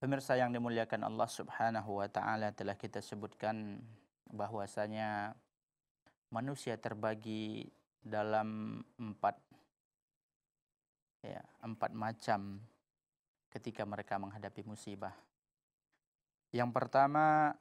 Pemirsa yang dimuliakan Allah Subhanahu wa taala telah kita sebutkan bahwasanya manusia terbagi dalam empat ya, empat macam ketika mereka menghadapi musibah. Yang pertama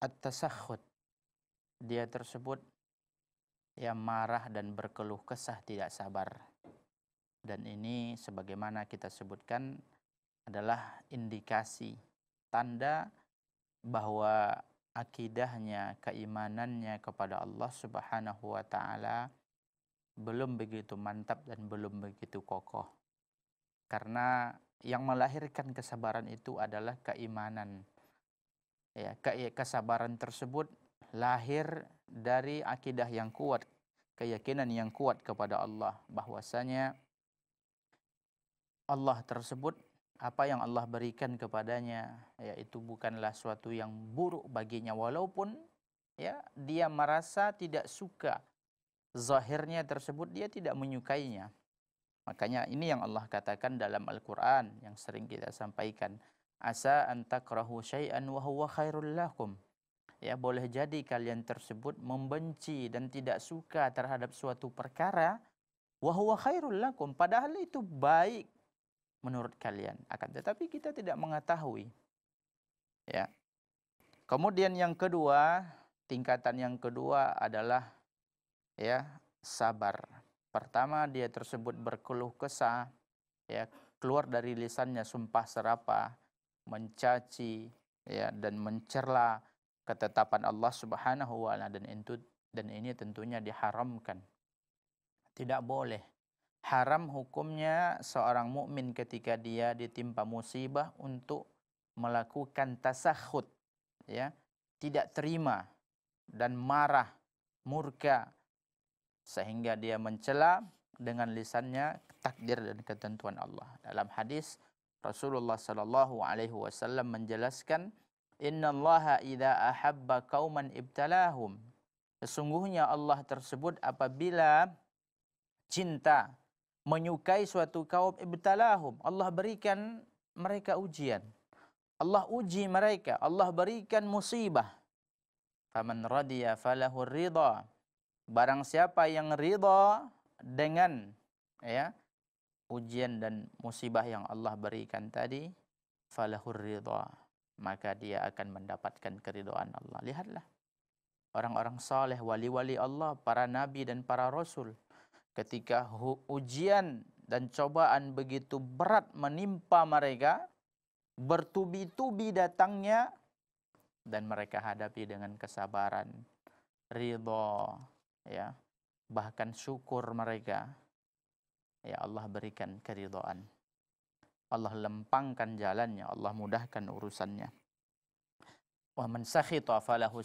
at-tasakhut. Dia tersebut yang marah dan berkeluh kesah tidak sabar. Dan ini sebagaimana kita sebutkan adalah indikasi tanda bahwa akidahnya, keimanannya kepada Allah Subhanahu wa taala belum begitu mantap dan belum begitu kokoh. Karena yang melahirkan kesabaran itu adalah keimanan. Ya, ke kesabaran tersebut lahir dari akidah yang kuat, keyakinan yang kuat kepada Allah bahwasanya Allah tersebut apa yang Allah berikan kepadanya ya itu bukanlah suatu yang buruk baginya walaupun ya dia merasa tidak suka zahirnya tersebut dia tidak menyukainya makanya ini yang Allah katakan dalam Al-Qur'an yang sering kita sampaikan asa antakrahu syai'an wa huwa khairul lakum ya boleh jadi kalian tersebut membenci dan tidak suka terhadap suatu perkara wa huwa khairul lakum padahal itu baik menurut kalian. Akan tetapi kita tidak mengetahui. Ya. Kemudian yang kedua, tingkatan yang kedua adalah ya, sabar. Pertama dia tersebut berkeluh kesah, ya, keluar dari lisannya sumpah serapa, mencaci, ya, dan mencerla ketetapan Allah Subhanahu wa taala dan itu dan ini tentunya diharamkan. Tidak boleh haram hukumnya seorang mukmin ketika dia ditimpa musibah untuk melakukan tasahud ya tidak terima dan marah murka sehingga dia mencela dengan lisannya takdir dan ketentuan Allah dalam hadis Rasulullah saw alaihi wasallam menjelaskan innallaha idza ahabba qauman ibtalahum sesungguhnya Allah tersebut apabila cinta menyukai suatu kaum ibtalahum. Allah berikan mereka ujian. Allah uji mereka. Allah berikan musibah. Faman radiya falahu ridha. Barang siapa yang ridha dengan ya ujian dan musibah yang Allah berikan tadi, falahu ridha. Maka dia akan mendapatkan keridhaan Allah. Lihatlah. Orang-orang saleh, wali-wali Allah, para nabi dan para rasul ketika ujian dan cobaan begitu berat menimpa mereka, bertubi-tubi datangnya dan mereka hadapi dengan kesabaran, ridho, ya, bahkan syukur mereka. Ya Allah berikan keridoan Allah lempangkan jalannya, Allah mudahkan urusannya. Wa man sakhita falahu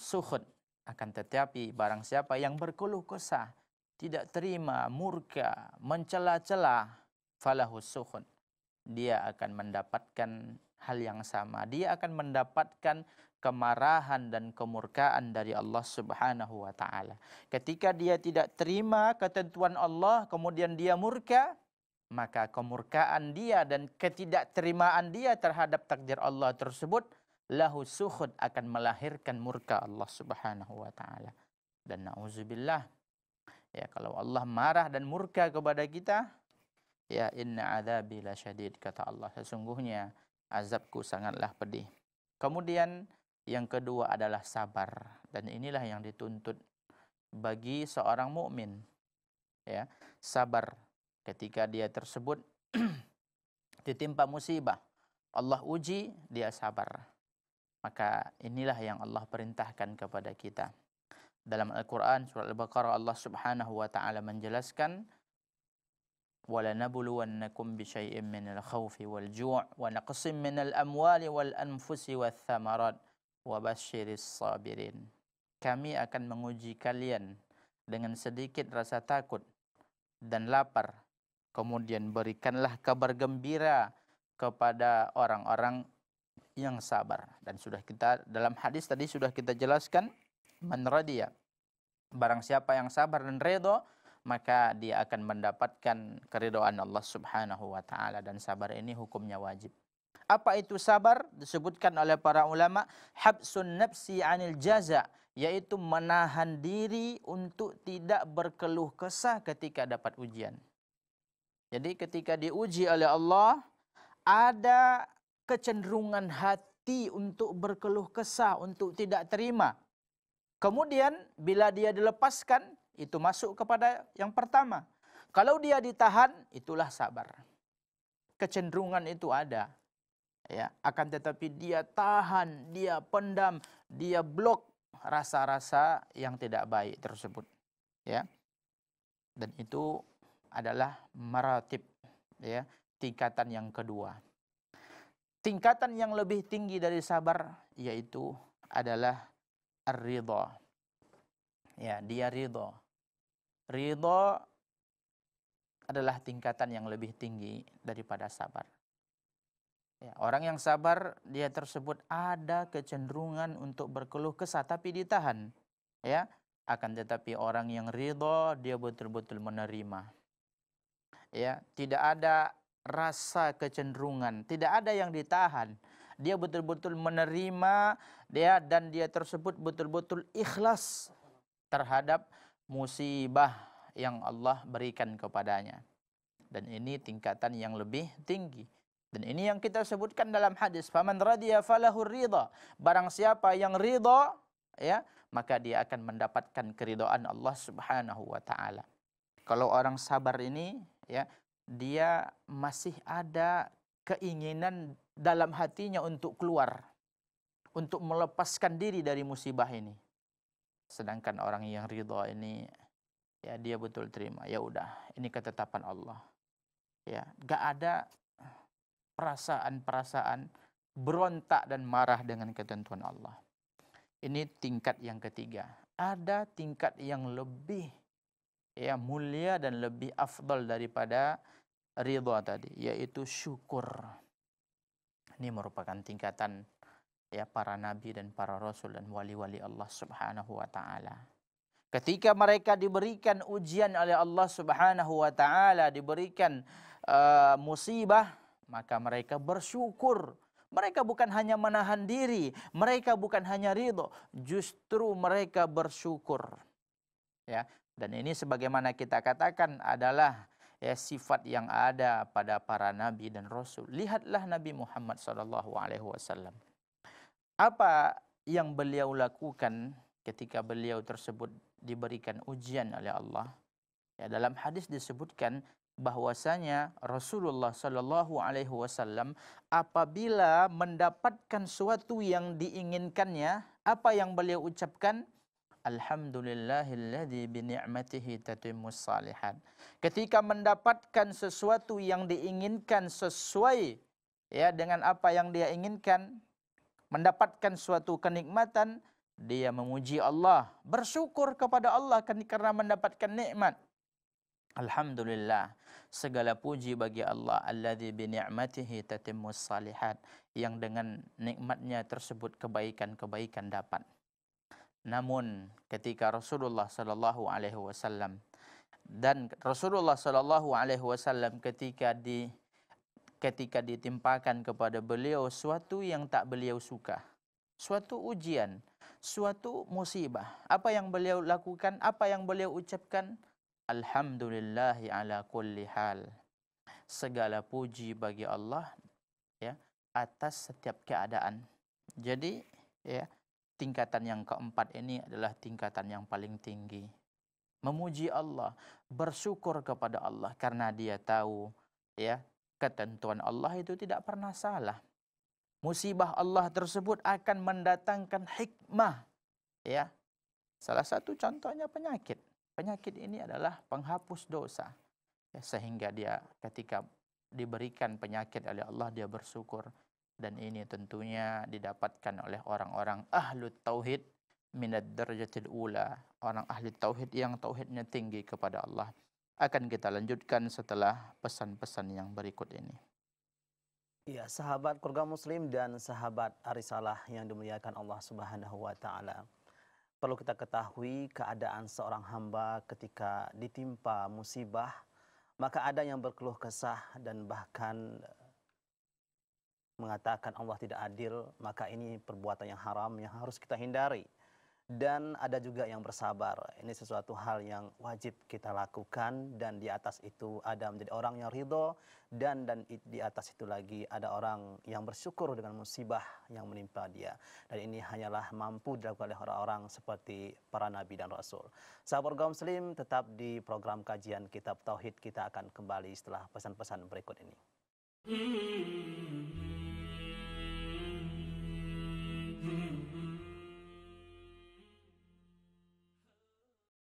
Akan tetapi barang siapa yang berkeluh kesah tidak terima, murka, mencela-cela, falahus suhun. Dia akan mendapatkan hal yang sama. Dia akan mendapatkan kemarahan dan kemurkaan dari Allah Subhanahu wa taala. Ketika dia tidak terima ketentuan Allah, kemudian dia murka, maka kemurkaan dia dan ketidakterimaan dia terhadap takdir Allah tersebut lahu sukhud akan melahirkan murka Allah Subhanahu wa taala. Dan nauzubillah Ya, kalau Allah marah dan murka kepada kita, ya inna adzabi lasyadid kata Allah, sesungguhnya azabku sangatlah pedih. Kemudian yang kedua adalah sabar dan inilah yang dituntut bagi seorang mukmin. Ya, sabar ketika dia tersebut ditimpa musibah. Allah uji, dia sabar. Maka inilah yang Allah perintahkan kepada kita. Dalam Al-Quran surah Al-Baqarah Allah Subhanahu wa taala menjelaskan ولنبلونكم بشيء من الخوف والجوع ونقص من الأموال والأنفس والثمرات وبشر الصابرين Kami akan menguji kalian dengan sedikit rasa takut dan lapar. Kemudian berikanlah kabar gembira kepada orang-orang yang sabar. Dan sudah kita dalam hadis tadi sudah kita jelaskan man radiya. Barang siapa yang sabar dan redho, maka dia akan mendapatkan keridhaan Allah Subhanahu wa taala dan sabar ini hukumnya wajib. Apa itu sabar? Disebutkan oleh para ulama, habsun nafsi anil jaza, yaitu menahan diri untuk tidak berkeluh kesah ketika dapat ujian. Jadi ketika diuji oleh Allah, ada kecenderungan hati untuk berkeluh kesah, untuk tidak terima. Kemudian bila dia dilepaskan, itu masuk kepada yang pertama. Kalau dia ditahan, itulah sabar. Kecenderungan itu ada. Ya, akan tetapi dia tahan, dia pendam, dia blok rasa-rasa yang tidak baik tersebut. Ya. Dan itu adalah maratib ya, tingkatan yang kedua. Tingkatan yang lebih tinggi dari sabar yaitu adalah ar-ridha. Ya, dia ridha. Ridha adalah tingkatan yang lebih tinggi daripada sabar. Ya, orang yang sabar dia tersebut ada kecenderungan untuk berkeluh kesah tapi ditahan. Ya, akan tetapi orang yang ridho dia betul-betul menerima. Ya, tidak ada rasa kecenderungan, tidak ada yang ditahan dia betul-betul menerima dia dan dia tersebut betul-betul ikhlas terhadap musibah yang Allah berikan kepadanya. Dan ini tingkatan yang lebih tinggi. Dan ini yang kita sebutkan dalam hadis, faman radiya falahu ridha. Barang siapa yang ridha, ya, maka dia akan mendapatkan keridhaan Allah Subhanahu wa taala. Kalau orang sabar ini, ya, dia masih ada keinginan dalam hatinya untuk keluar, untuk melepaskan diri dari musibah ini. Sedangkan orang yang ridho ini ya dia betul terima. Ya udah, ini ketetapan Allah. Ya, gak ada perasaan-perasaan berontak dan marah dengan ketentuan Allah. Ini tingkat yang ketiga. Ada tingkat yang lebih ya mulia dan lebih afdal daripada ridha tadi yaitu syukur. Ini merupakan tingkatan ya para nabi dan para rasul dan wali-wali Allah Subhanahu wa taala. Ketika mereka diberikan ujian oleh Allah Subhanahu wa taala, diberikan uh, musibah, maka mereka bersyukur. Mereka bukan hanya menahan diri, mereka bukan hanya ridho, justru mereka bersyukur. Ya, dan ini sebagaimana kita katakan adalah ya sifat yang ada pada para nabi dan rasul. Lihatlah Nabi Muhammad sallallahu alaihi wasallam. Apa yang beliau lakukan ketika beliau tersebut diberikan ujian oleh Allah? Ya, dalam hadis disebutkan bahwasanya Rasulullah saw Alaihi Wasallam apabila mendapatkan suatu yang diinginkannya, apa yang beliau ucapkan? Alhamdulillahilladzi bi ni'matihi tatimmus Ketika mendapatkan sesuatu yang diinginkan sesuai ya dengan apa yang dia inginkan, mendapatkan suatu kenikmatan, dia memuji Allah, bersyukur kepada Allah karena mendapatkan nikmat. Alhamdulillah, segala puji bagi Allah alladzi bi ni'matihi tatimmus yang dengan nikmatnya tersebut kebaikan-kebaikan dapat. Namun ketika Rasulullah sallallahu alaihi wasallam dan Rasulullah sallallahu alaihi wasallam ketika di ketika ditimpakan kepada beliau suatu yang tak beliau suka. Suatu ujian, suatu musibah. Apa yang beliau lakukan, apa yang beliau ucapkan? Alhamdulillah ala kulli hal. Segala puji bagi Allah ya atas setiap keadaan. Jadi ya Tingkatan yang keempat ini adalah tingkatan yang paling tinggi. Memuji Allah, bersyukur kepada Allah karena dia tahu ya, ketentuan Allah itu tidak pernah salah. Musibah Allah tersebut akan mendatangkan hikmah ya. Salah satu contohnya penyakit. Penyakit ini adalah penghapus dosa. Ya, sehingga dia ketika diberikan penyakit oleh Allah dia bersyukur dan ini tentunya didapatkan oleh orang-orang ahlu tauhid minad darajatil ula orang ahli tauhid yang tauhidnya tinggi kepada Allah akan kita lanjutkan setelah pesan-pesan yang berikut ini Ya, sahabat keluarga muslim dan sahabat arisalah yang dimuliakan Allah Subhanahu wa taala. Perlu kita ketahui keadaan seorang hamba ketika ditimpa musibah, maka ada yang berkeluh kesah dan bahkan mengatakan Allah tidak adil, maka ini perbuatan yang haram yang harus kita hindari. Dan ada juga yang bersabar. Ini sesuatu hal yang wajib kita lakukan dan di atas itu ada menjadi orang yang ridho dan dan di atas itu lagi ada orang yang bersyukur dengan musibah yang menimpa dia. Dan ini hanyalah mampu dilakukan oleh orang-orang seperti para nabi dan rasul. Sahabat kaum muslim tetap di program kajian kitab tauhid kita akan kembali setelah pesan-pesan berikut ini. -hmm. Mm-hmm.